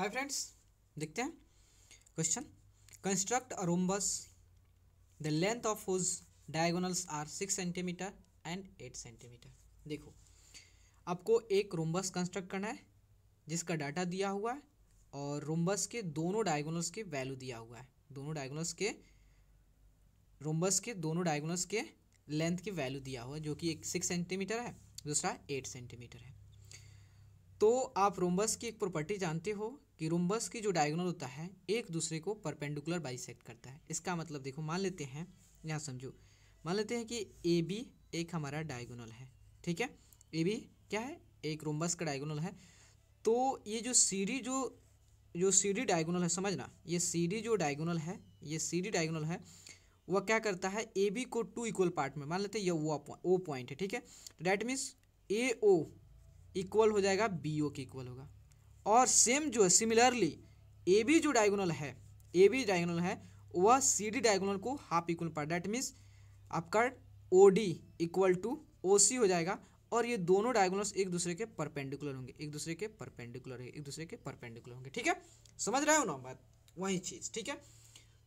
हाय friends देखते हैं question construct a rhombus the length of whose diagonals are six centimetre and eight centimetre देखो आपको एक rhombus construct करना है जिसका डाटा दिया हुआ है और रोम्बस के दोनों डायगोनल्स के वैल्यू दिया हुआ है दोनों डायगोनल्स के रोम्बस के दोनों डायगोनल्स के लेंथ की वैल्यू दिया हुआ है जो कि एक सिक्स सेंटीमीटर है दूसरा एट सेंटीमीटर है तो आप रोम्बस की एक प्रॉपर्टी जानते हो कि रोम्बस की जो डायगोनल होता है एक दूसरे को परपेंडिकुलर बाइसेक्ट करता है इसका मतलब देखो मान लेते हैं यहाँ समझो मान लेते हैं कि ए बी एक हमारा डायगोनल है ठीक है ए बी क्या है एक रोम्बस का डायगोनल है तो ये जो सीढ़ी जो जो सीढ़ी डायगोनल है समझना ये सीढ़ी जो डायगोनल है ये सीढ़ी डायगोनल है वह क्या करता है ए बी को टू इक्वल पार्ट में मान लेते हैं ये वो ओ पॉइंट है ठीक है that means A O equal हो जाएगा बी ओ के इक्वल होगा और सेम जो है सिमिलरली ए बी जो डायगोनल है ए बी डायगोनल है वह सी डी डायगोनल को हाफ इक्वल पर डैट मीन्स आपका O D equal to O C हो जाएगा और ये दोनों डायगोनल्स एक दूसरे के परपेंडिकुलर होंगे एक दूसरे के परपेंडिकुलर एक दूसरे के परपेंडिकुलर होंगे ठीक है समझ रहे हो ना बात वही चीज़ ठीक है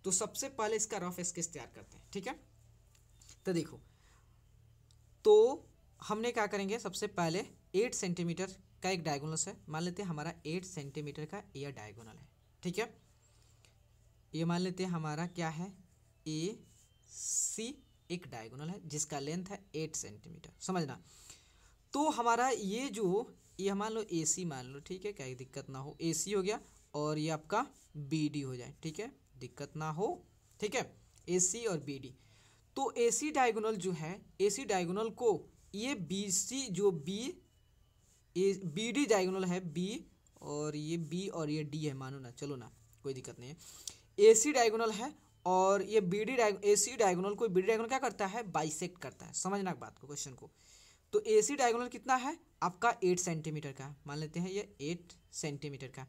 तो सबसे पहले इसका रफ स्केच तैयार करते हैं ठीक है तो देखो तो हमने क्या करेंगे सबसे पहले एट सेंटीमीटर का एक डायगोनल्स है मान लेते हैं हमारा एट सेंटीमीटर का यह डायगोनल है ठीक है ये मान लेते हैं हमारा क्या है ए सी एक डायगोनल है जिसका लेंथ है एट सेंटीमीटर समझना तो हमारा ये जो ये मान लो ए सी मान लो ठीक है क्या दिक्कत ना हो ए सी हो गया और ये आपका बी डी हो जाए ठीक है दिक्कत ना हो ठीक है ए सी और बी डी तो ए सी डायगोनल जो है ए सी डायगोनल को ये बी सी जो B A B D diagonal है बी और ये बी और ये डी है मानो ना चलो ना कोई दिक्कत नहीं है ए सी डायगोनल है और ये B D diag A C diagonal को बी डी डायगोनल क्या करता है बाइसेक्ट करता है समझना बात को क्वेश्चन को तो ए सी डायगोनल कितना है आपका एट सेंटीमीटर का मान लेते हैं ये एट सेंटीमीटर का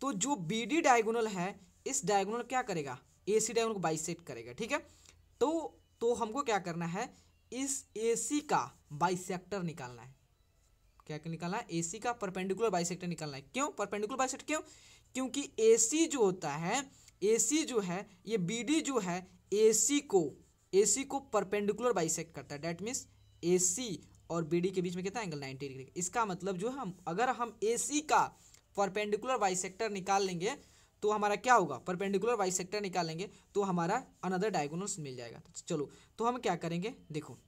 तो जो बी डी डायगोनल है इस डायगोनल क्या करेगा ए सी डायगोनल को बाइसेक्ट करेगा ठीक है तो तो हमको क्या करना है इस ए सी का बाइसेक्टर निकालना है क्या निकालना है ए सी का परपेंडिकुलर बाइसेक्टर निकालना है क्यों परपेंडिकुलर बाइसेक्टर क्यों क्योंकि ए सी जो होता है ए सी जो है ये बी डी जो है ए सी को ए सी को परपेंडिकुलर बाइसेक्ट करता है डैट मीन्स ए सी और बी डी के बीच में कितना एंगल नाइन्टी डिग्री इसका मतलब जो है हम अगर हम ए सी का परपेंडिकुलर बाइसेक्टर निकाल लेंगे तो हमारा क्या होगा परपेंडिकुलर वाई सेक्टर निकालेंगे तो हमारा अनदर डायगोनल्स मिल जाएगा तो चलो तो हम क्या करेंगे देखो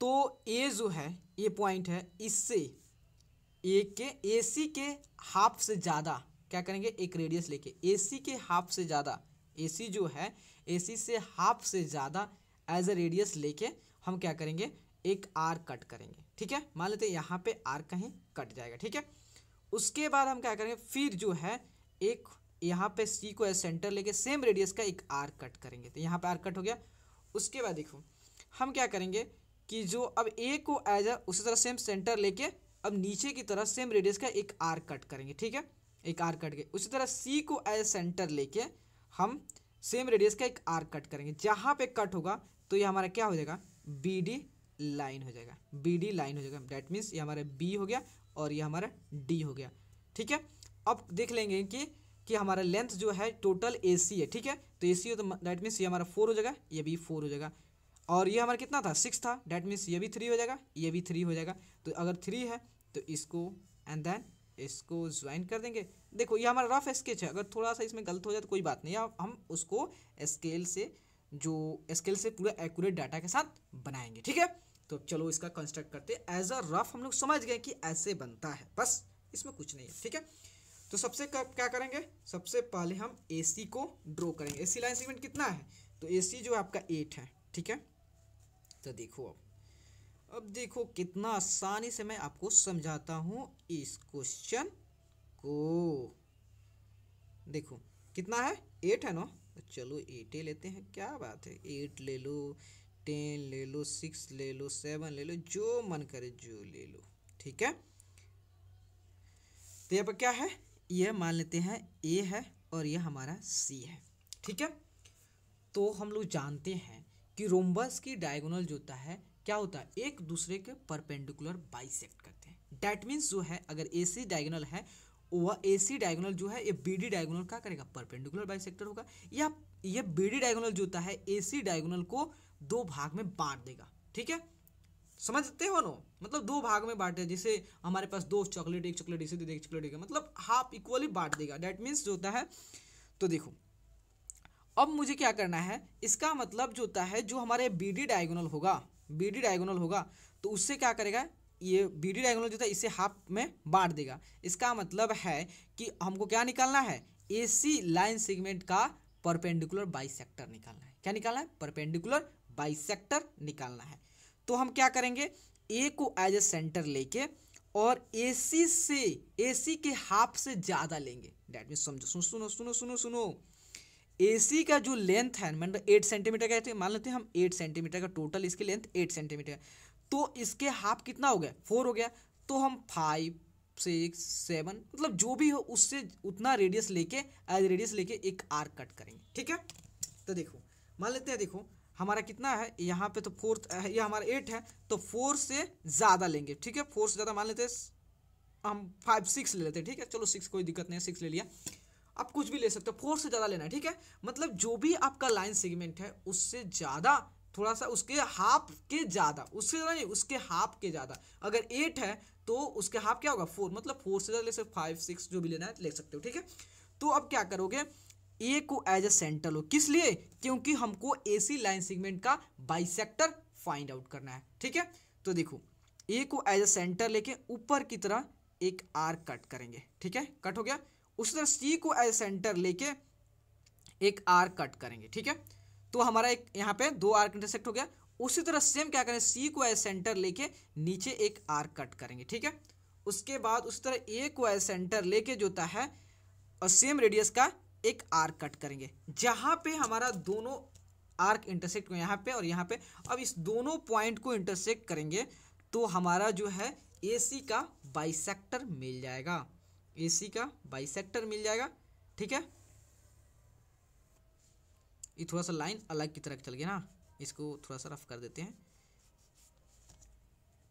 तो ए जो है ये पॉइंट है इससे ए के ए सी के हाफ से ज़्यादा क्या करेंगे एक रेडियस लेके ए सी के हाफ से ज़्यादा ए सी जो है ए सी से हाफ से ज़्यादा एज ए रेडियस लेके हम क्या करेंगे एक आर कट करेंगे ठीक है मान लेते हैं यहाँ पे आर कहीं कट जाएगा ठीक है उसके बाद हम क्या करेंगे फिर जो है एक यहाँ पे सी को सेंटर लेके सेम रेडियस का एक आर कट करेंगे तो यहाँ पे आर कट हो गया उसके बाद देखो हम क्या करेंगे कि जो अब ए को एज अ उसी तरह सेम सेंटर लेके अब नीचे की तरह सेम रेडियस का एक आर कट करेंगे ठीक है एक आर कट के उसी तरह सी को एज सेंटर लेके हम सेम रेडियस का एक आर कट करेंगे जहाँ पे कट होगा तो ये हमारा क्या हो जाएगा बी डी लाइन हो जाएगा बी डी लाइन हो जाएगा डैट मीन्स ये हमारा बी हो गया और ये हमारा डी हो गया ठीक है अब देख लेंगे कि कि हमारा लेंथ जो है टोटल ए सी है ठीक है तो ए सी हो तो डैट मीन्स ये हमारा फोर हो जाएगा ये भी फोर हो जाएगा और ये हमारा कितना था सिक्स था डैट मीन्स ये भी थ्री हो जाएगा ये भी थ्री हो जाएगा तो अगर थ्री है तो इसको एंड देन इसको ज्वाइन कर देंगे देखो ये हमारा रफ स्केच है अगर थोड़ा सा इसमें गलत हो जाए तो कोई बात नहीं है हम उसको स्केल से जो स्केल से पूरा एक्यूरेट डाटा के साथ बनाएंगे ठीक है तो चलो इसका कंस्ट्रक्ट करते एज अ रफ हम लोग समझ गए कि ऐसे बनता है बस इसमें कुछ नहीं है ठीक है तो सबसे क्या करेंगे सबसे पहले हम ए को ड्रॉ करेंगे ए लाइन सीमेंट कितना है तो ए जो आपका एट है ठीक है तो देखो अब अब देखो कितना आसानी से मैं आपको समझाता हूँ इस क्वेश्चन को देखो कितना है एट है ना तो चलो एट ही लेते हैं क्या बात है एट ले लो टेन ले लो सिक्स ले लो सेवन ले लो जो मन करे जो ले लो ठीक है तो यहाँ पर क्या है ये मान लेते हैं ए है और ये हमारा सी है ठीक है तो हम लोग जानते हैं कि रोम्बस की डायगोनल जो होता है क्या होता है एक दूसरे के परपेंडिकुलर बाइसेक्ट करते हैं डैट मीन्स जो है अगर ए सी डायगोनल है वह ए सी डायगोनल जो है ये बी डी डायगोनल क्या करेगा परपेंडिकुलर बाइसेक्टर होगा या ये बी डी डायगोनल जो होता है ए सी डायगोनल को दो भाग में बांट देगा ठीक है समझते हो नो मतलब दो भाग में बांटे जैसे हमारे पास दो चॉकलेट एक चॉकलेट इसे एक चॉकलेट एक मतलब हाफ इक्वली बांट देगा डैट मीन्स जो होता है तो देखो अब मुझे क्या करना है इसका मतलब जो होता है जो हमारे बी डी डायगोनल होगा बी डी डायगोनल होगा तो उससे क्या करेगा ये बी डी डायगोनल जो होता है इसे हाफ में बांट देगा इसका मतलब है कि हमको क्या निकालना है ए सी लाइन सेगमेंट का परपेंडिकुलर बाइसेक्टर निकालना है क्या निकालना है परपेंडिकुलर बाइसेक्टर निकालना है तो हम क्या करेंगे ए को एज ए सेंटर लेके और ए सी से ए सी के हाफ से ज़्यादा लेंगे डेट मीन समझो सुनो सुनो सुनो सुनो सुनो ए सी का जो लेंथ है मतलब एट सेंटीमीटर का थे मान लेते हैं हम एट सेंटीमीटर का टोटल इसकी लेंथ एट सेंटीमीटर तो इसके हाफ कितना हो गया फोर हो गया तो हम फाइव सिक्स सेवन मतलब जो भी हो उससे उतना रेडियस लेके एज रेडियस लेके एक आर्क कट करेंगे ठीक है तो देखो मान लेते हैं देखो हमारा कितना है यहाँ पे तो फोर्थ ये हमारा एट है तो फोर से ज़्यादा लेंगे ठीक है फोर से ज़्यादा मान लेते हम फाइव सिक्स ले लेते हैं ठीक है चलो सिक्स कोई दिक्कत नहीं है सिक्स ले लिया आप कुछ भी ले सकते हो फोर से ज़्यादा लेना है ठीक है मतलब जो भी आपका लाइन सेगमेंट है उससे ज़्यादा थोड़ा सा उसके हाफ के ज़्यादा उससे ज़्यादा नहीं उसके हाफ के ज़्यादा अगर एट है तो उसके हाफ क्या होगा फोर मतलब फोर से ज़्यादा ले सकते फाइव सिक्स जो भी लेना है ले सकते हो ठीक है तो अब क्या करोगे ए को एज ए सेंटर लो किस लिए क्योंकि हमको ए सी लाइन सेगमेंट का बाइसेक्टर फाइंड आउट करना है ठीक है तो देखो ए को एज ए सेंटर लेके ऊपर की तरह एक आर कट करेंगे ठीक है कट हो गया उसी तरह सी को एज ए सेंटर लेके एक आर कट करेंगे ठीक है तो हमारा एक यहाँ पे दो आर इंटरसेक्ट हो गया उसी तरह सेम क्या करें सी को एज सेंटर लेके नीचे एक आर कट करेंगे ठीक है उसके बाद उस तरह ए को एज सेंटर लेके जो होता है और सेम रेडियस का एक आर्क कट करेंगे जहां पे हमारा दोनों आर्क इंटरसेक्ट यहां पे और यहां पे अब इस दोनों पॉइंट को इंटरसेक्ट करेंगे तो हमारा जो है ए का बाइसेक्टर मिल जाएगा ए का बाइसेक्टर मिल जाएगा ठीक है ये थोड़ा सा लाइन अलग की तरफ चल गया ना इसको थोड़ा सा रफ कर देते हैं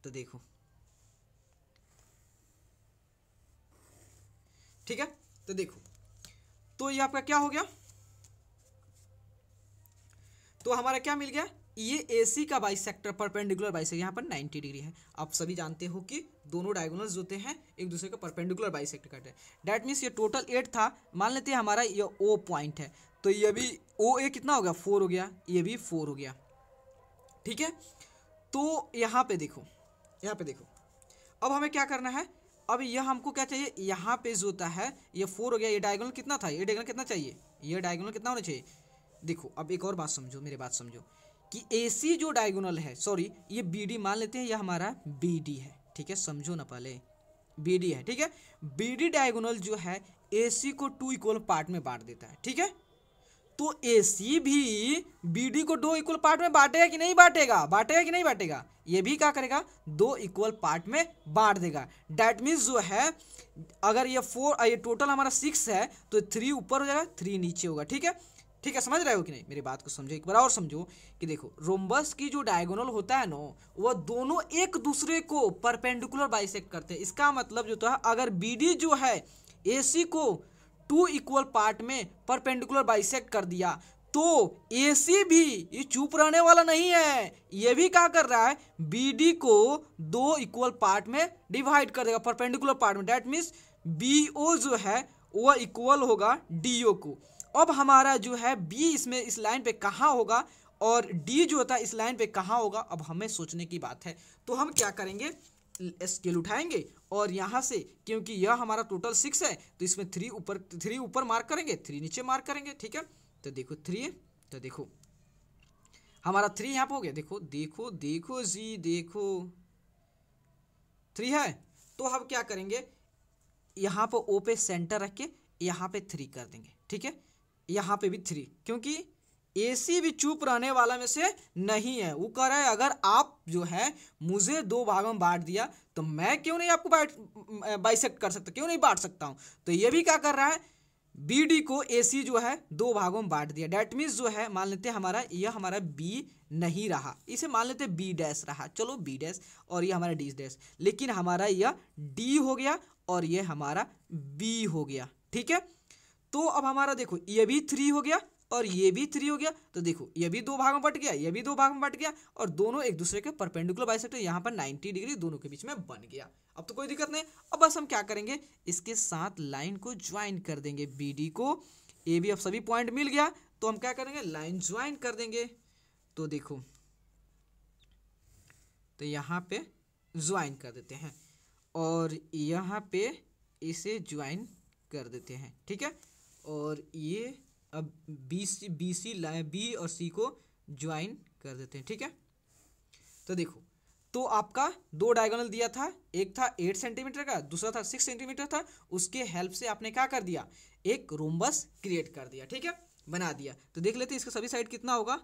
तो देखो ठीक है तो देखो तो ये आपका क्या हो गया तो हमारा क्या मिल गया ये ए सी का बाई सेक्टर परपेंडिकुलर बाई यहाँ पर 90 डिग्री है आप सभी जानते हो कि दोनों डायगोनल्स होते हैं एक दूसरे का परपेंडिकुलर बाई सेक्टर करते हैं डैट मीन्स ये टोटल एट था मान लेते हैं हमारा ये ओ पॉइंट है तो ये भी ओ ए कितना हो गया फोर हो गया ये भी फोर हो गया ठीक है तो यहाँ पे देखो यहाँ पे देखो अब हमें क्या करना है अब यह हमको क्या चाहिए यहाँ पे जो होता है ये फोर हो गया ये डायगोनल कितना था ये डायगोनल कितना चाहिए ये डायगोनल कितना होना चाहिए देखो अब एक और बात समझो मेरी बात समझो कि ए सी जो डायगोनल है सॉरी ये बी डी मान लेते हैं यह हमारा बी डी है ठीक है समझो ना पहले बी डी है ठीक है बी डी डायगोनल जो है ए को टू इक्वल पार्ट में बांट देता है ठीक है तो ए सी भी बी डी को दो इक्वल पार्ट में बांटेगा कि नहीं बांटेगा बांटेगा कि नहीं बांटेगा ये भी क्या करेगा दो इक्वल पार्ट में बांट देगा डैट मीन्स जो है अगर ये फोर ये टोटल हमारा सिक्स है तो थ्री ऊपर हो जाएगा थ्री नीचे होगा ठीक है ठीक है समझ रहे हो कि नहीं मेरी बात को समझो एक बार और समझो कि देखो रोम्बस की जो डायगोनल होता है ना वह दोनों एक दूसरे को परपेंडिकुलर बाइसेक करते हैं इसका मतलब जो तो है अगर बी डी जो है ए सी को टू इक्वल पार्ट में परपेंडिकुलर बाइसेक कर दिया तो सी भी ये चुप रहने वाला नहीं है ये भी क्या कर रहा है डी को दो इक्वल पार्ट में डिवाइड कर देगा परपेंडिकुलर पार्ट में डैट मीन्स ओ जो है वह इक्वल होगा ओ को अब हमारा जो है बी इसमें इस लाइन पे कहाँ होगा और डी जो होता है इस लाइन पे कहाँ होगा अब हमें सोचने की बात है तो हम क्या करेंगे स्केल उठाएंगे और यहाँ से क्योंकि यह हमारा टोटल सिक्स है तो इसमें थ्री ऊपर थ्री ऊपर मार्क करेंगे थ्री नीचे मार्क करेंगे ठीक है तो देखो थ्री है तो देखो हमारा थ्री यहाँ पर हो गया देखो देखो देखो जी देखो थ्री है तो हम क्या करेंगे यहाँ पर ओ पे सेंटर रख के यहाँ पे थ्री कर देंगे ठीक है यहाँ पे भी थ्री क्योंकि एसी भी चुप रहने वाला में से नहीं है वो कह रहा है अगर आप जो है मुझे दो भाग में बांट दिया तो मैं क्यों नहीं आपको बाइट बाइसेक्ट कर सकता क्यों नहीं बांट सकता हूं तो ये भी क्या कर रहा है बी डी को ए सी जो है दो भागों में बांट दिया डेट मीन्स जो है मान लेते हैं हमारा यह हमारा बी नहीं रहा इसे मान लेते बी डैश रहा चलो बी डैश और यह हमारा डी डैश लेकिन हमारा यह डी हो गया और यह हमारा बी हो गया ठीक है तो अब हमारा देखो ये भी थ्री हो गया और ये भी थ्री हो गया तो देखो ये भी दो भाग में बट गया ये भी दो भाग में बट गया और दोनों एक दूसरे के परपेंडिकुलर सकते यहाँ पर 90 डिग्री दोनों के बीच में बन गया अब तो कोई दिक्कत नहीं अब बस हम क्या करेंगे इसके साथ लाइन को ज्वाइन कर देंगे बी को ए बी अब सभी पॉइंट मिल गया तो हम क्या करेंगे लाइन ज्वाइन कर देंगे तो देखो तो यहाँ पे ज्वाइन कर देते हैं और यहाँ पे इसे ज्वाइन कर देते हैं ठीक है और ये अब B C B C B और सी को ज्वाइन कर देते हैं ठीक है तो देखो तो आपका दो डायगोनल दिया था एक था एट सेंटीमीटर का दूसरा था सिक्स सेंटीमीटर था उसके हेल्प से आपने क्या कर दिया एक रोमबस क्रिएट कर दिया ठीक है बना दिया तो देख लेते हैं इसका सभी साइड कितना होगा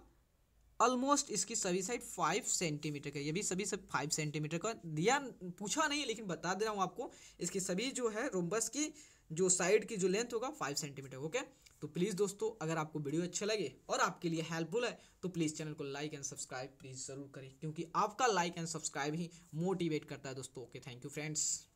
ऑलमोस्ट इसकी सभी साइड फाइव सेंटीमीटर का ये भी सभी सब फाइव सेंटीमीटर का दिया पूछा नहीं लेकिन बता दे रहा हूँ आपको इसकी सभी जो है रोम्बस की जो साइड की जो लेंथ होगा फाइव सेंटीमीटर ओके तो प्लीज़ दोस्तों अगर आपको वीडियो अच्छे लगे और आपके लिए हेल्पफुल है तो प्लीज़ चैनल को लाइक एंड सब्सक्राइब प्लीज़ ज़रूर करें क्योंकि आपका लाइक एंड सब्सक्राइब ही मोटिवेट करता है दोस्तों ओके थैंक यू फ्रेंड्स